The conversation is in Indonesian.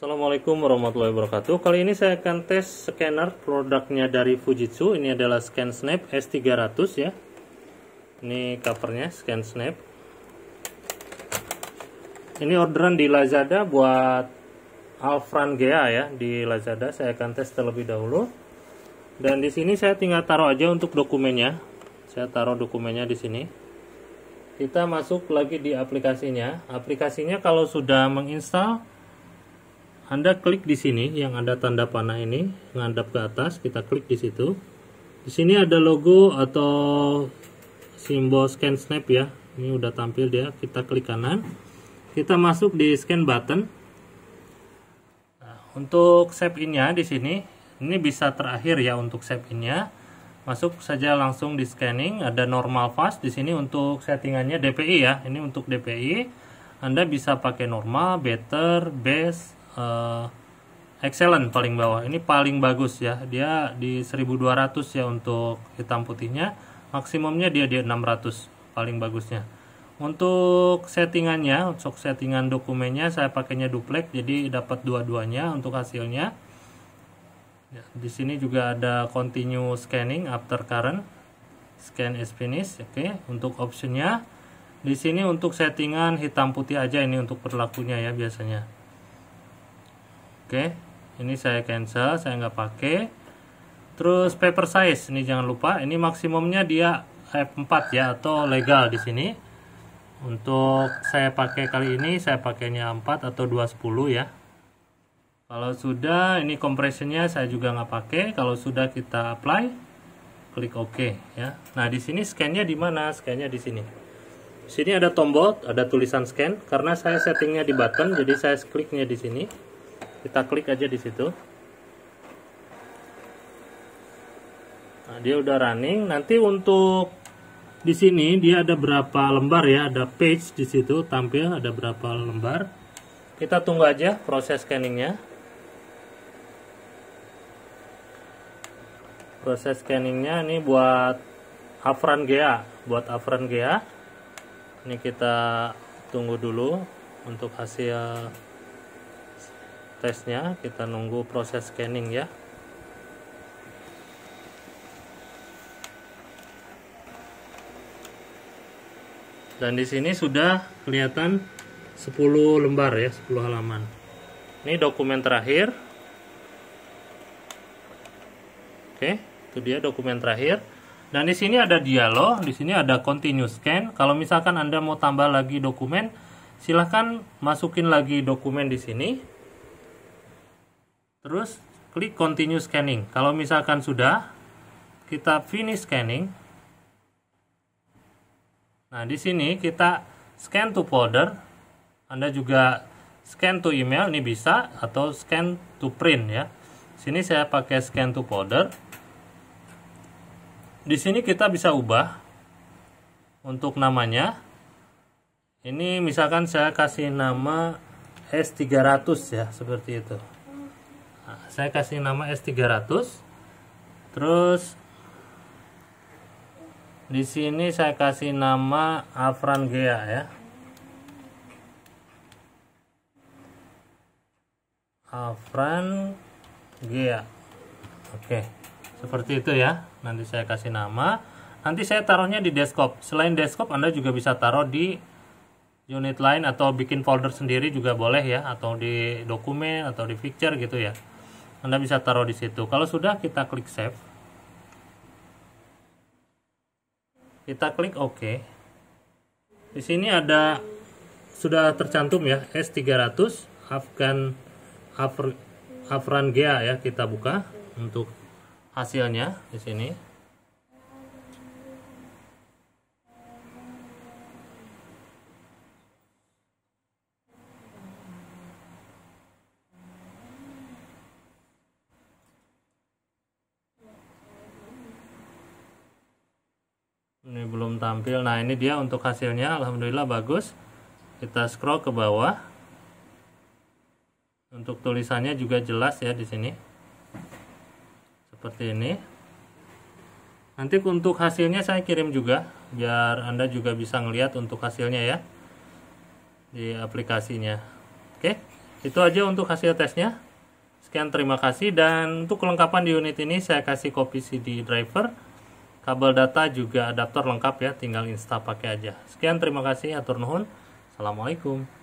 Assalamualaikum warahmatullahi wabarakatuh Kali ini saya akan tes scanner produknya dari Fujitsu Ini adalah ScanSnap S300 ya Ini covernya ScanSnap Ini orderan di Lazada buat Alfran GA ya Di Lazada saya akan tes terlebih dahulu Dan di sini saya tinggal taruh aja untuk dokumennya Saya taruh dokumennya di sini kita masuk lagi di aplikasinya. Aplikasinya kalau sudah menginstal anda klik di sini yang ada tanda panah ini menghadap ke atas, kita klik di situ. Di sini ada logo atau simbol scan snap ya. Ini udah tampil dia, kita klik kanan. Kita masuk di scan button. Nah, untuk save innya di sini, ini bisa terakhir ya untuk save in-nya. Masuk saja langsung di scanning, ada normal fast di sini untuk settingannya DPI ya. Ini untuk DPI. Anda bisa pakai normal, better, best, uh, excellent paling bawah ini paling bagus ya dia di 1200 ya untuk hitam putihnya maksimumnya dia di 600 paling bagusnya untuk settingannya untuk settingan dokumennya saya pakainya duplex jadi dapat dua-duanya untuk hasilnya ya, di sini juga ada continue scanning after current scan is finished oke okay. untuk optionnya di sini untuk settingan hitam putih aja ini untuk berlakunya ya biasanya Oke, ini saya cancel, saya nggak pakai. Terus paper size, ini jangan lupa, ini maksimumnya dia F4 ya atau legal di sini. Untuk saya pakai kali ini saya pakainya 4 atau 210 ya. Kalau sudah ini compressionnya saya juga nggak pakai. Kalau sudah kita apply, klik OK ya. Nah di sini scannya di mana? Scannya di sini. Di sini ada tombol, ada tulisan scan. Karena saya settingnya di button, jadi saya kliknya di sini kita klik aja di situ nah, dia udah running nanti untuk di sini dia ada berapa lembar ya ada page di situ tampil ada berapa lembar kita tunggu aja proses scanningnya proses scanningnya ini buat Afran Gea buat Afran Gea ini kita tunggu dulu untuk hasil tesnya kita nunggu proses scanning ya dan di sini sudah kelihatan 10 lembar ya 10 halaman ini dokumen terakhir oke itu dia dokumen terakhir dan di sini ada dialog di sini ada continue scan kalau misalkan anda mau tambah lagi dokumen silahkan masukin lagi dokumen di sini Terus klik continue scanning. Kalau misalkan sudah, kita finish scanning. Nah, di sini kita scan to folder. Anda juga scan to email ini bisa atau scan to print ya. Sini saya pakai scan to folder. Di sini kita bisa ubah untuk namanya. Ini misalkan saya kasih nama S300 ya, seperti itu. Nah, saya kasih nama S300 terus di sini saya kasih nama Afran Gea ya Afran Gea oke seperti itu ya nanti saya kasih nama nanti saya taruhnya di desktop selain desktop Anda juga bisa taruh di unit lain atau bikin folder sendiri juga boleh ya atau di dokumen atau di picture gitu ya anda bisa taruh di situ. Kalau sudah, kita klik save. Kita klik OK. Di sini ada sudah tercantum ya S300 Afgan Afran Gea ya kita buka untuk hasilnya di sini. ini belum tampil nah ini dia untuk hasilnya Alhamdulillah bagus kita scroll ke bawah untuk tulisannya juga jelas ya di sini seperti ini nanti untuk hasilnya saya kirim juga biar anda juga bisa ngelihat untuk hasilnya ya di aplikasinya oke itu aja untuk hasil tesnya sekian terima kasih dan untuk kelengkapan di unit ini saya kasih kopi CD driver kabel data juga adaptor lengkap ya tinggal insta pakai aja sekian terima kasih atur nuhun assalamualaikum